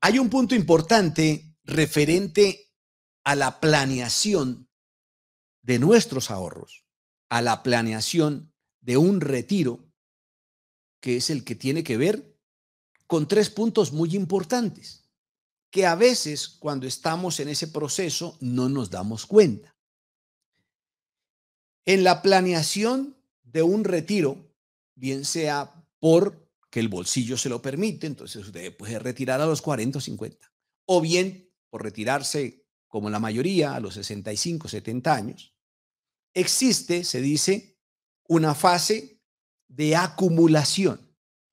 Hay un punto importante referente a la planeación de nuestros ahorros, a la planeación de un retiro, que es el que tiene que ver con tres puntos muy importantes, que a veces cuando estamos en ese proceso no nos damos cuenta en la planeación de un retiro, bien sea por que el bolsillo se lo permite, entonces usted puede retirar a los 40 o 50, o bien por retirarse como la mayoría a los 65, 70 años, existe, se dice, una fase de acumulación.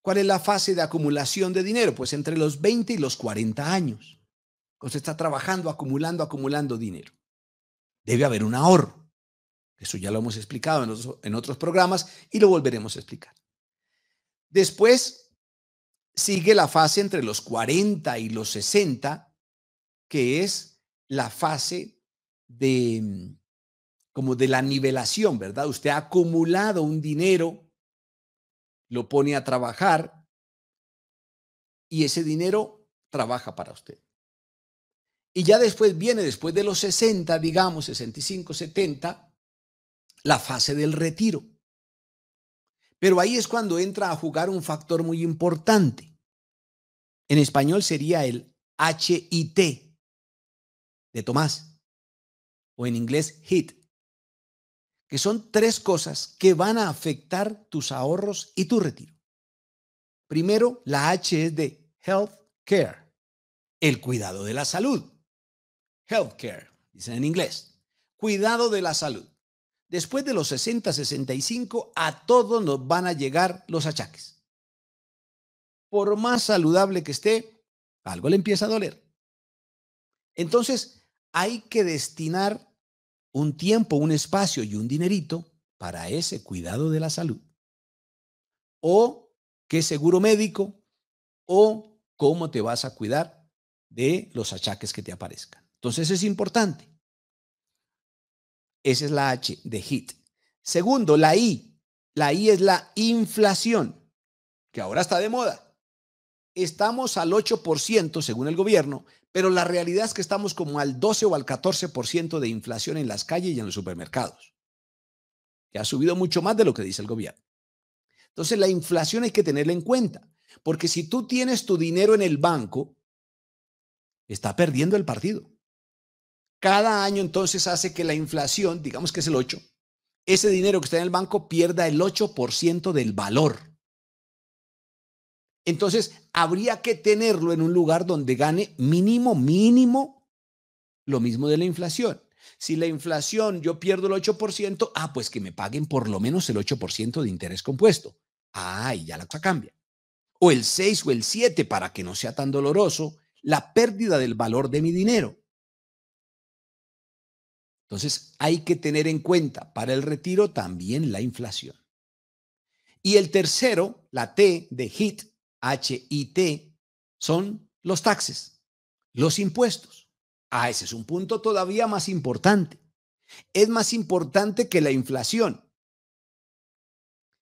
¿Cuál es la fase de acumulación de dinero? Pues entre los 20 y los 40 años. se está trabajando, acumulando, acumulando dinero. Debe haber un ahorro. Eso ya lo hemos explicado en otros, programas y lo volveremos a explicar. Después sigue la fase entre los 40 y los 60, que es la fase de mm, como de la nivelación, ¿verdad? Usted ha acumulado un dinero, lo pone a trabajar y ese dinero trabaja para usted. Y ya después viene, después de los 60, digamos, 65, 70, la fase del retiro. Pero ahí es cuando entra a jugar un factor muy importante. En español sería el HIT de Tomás, o en inglés HIT, que son tres cosas que van a afectar tus ahorros y tu retiro. Primero, la H es de health care, el cuidado de la salud. Health care, dicen en inglés, cuidado de la salud después de los 60, 65, a todos nos van a llegar los achaques. Por más saludable que esté, algo le empieza a doler. Entonces, hay que destinar un tiempo, un espacio y un dinerito para ese cuidado de la salud. O qué seguro médico, o cómo te vas a cuidar de los achaques que te aparezcan. Entonces es importante. Esa es la H de hit. Segundo, la I. La I es la inflación, que ahora está de moda. Estamos al 8% según el gobierno, pero la realidad es que estamos como al 12 o al 14% de inflación en las calles y en los supermercados, que ha subido mucho más de lo que dice el gobierno. Entonces, la inflación hay que tenerla en cuenta, porque si tú tienes tu dinero en el banco, está perdiendo el partido. Cada año entonces hace que la inflación, digamos que es el 8, ese dinero que está en el banco pierda el 8% del valor. Entonces, habría que tenerlo en un lugar donde gane mínimo, mínimo, lo mismo de la inflación. Si la inflación yo pierdo el 8%, ah, pues que me paguen por lo menos el 8% de interés compuesto. Ah, y ya la cosa cambia. O el 6 o el 7 para que no sea tan doloroso la pérdida del valor de mi dinero. Entonces, hay que tener en cuenta para el retiro también la inflación. Y el tercero, la T de HIT, H-I-T, son los taxes, los impuestos. Ah, ese es un punto todavía más importante. Es más importante que la inflación.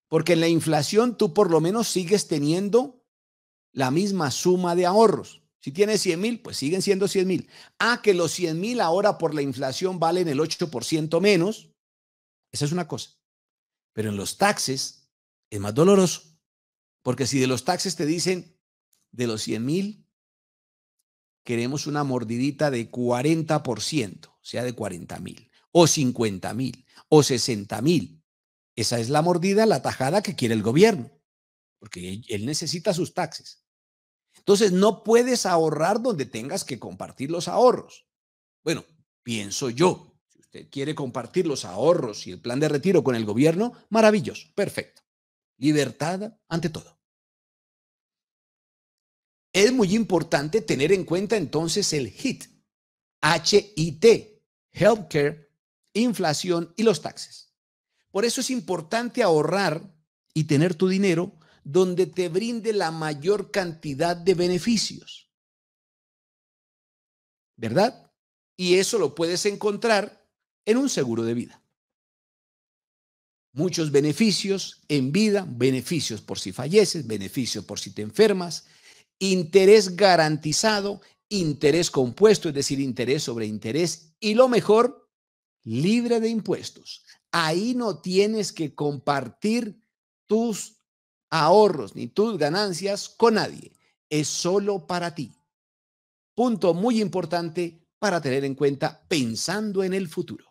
Porque en la inflación tú por lo menos sigues teniendo la misma suma de ahorros. Si tienes 100 mil, pues siguen siendo 100 mil. Ah, que los 100 mil ahora por la inflación valen el 8% menos. Esa es una cosa. Pero en los taxes es más doloroso. Porque si de los taxes te dicen, de los 100 mil, queremos una mordidita de 40%, o sea, de 40 mil, o 50 mil, o 60 mil. Esa es la mordida, la tajada que quiere el gobierno, porque él necesita sus taxes. Entonces, no puedes ahorrar donde tengas que compartir los ahorros. Bueno, pienso yo. Si usted quiere compartir los ahorros y el plan de retiro con el gobierno, maravilloso, perfecto. Libertad ante todo. Es muy importante tener en cuenta entonces el HIT, HIT, Healthcare, inflación y los taxes. Por eso es importante ahorrar y tener tu dinero donde te brinde la mayor cantidad de beneficios. ¿Verdad? Y eso lo puedes encontrar en un seguro de vida. Muchos beneficios en vida, beneficios por si falleces, beneficios por si te enfermas, interés garantizado, interés compuesto, es decir, interés sobre interés y lo mejor, libre de impuestos. Ahí no tienes que compartir tus ahorros ni tus ganancias con nadie. Es solo para ti. Punto muy importante para tener en cuenta pensando en el futuro.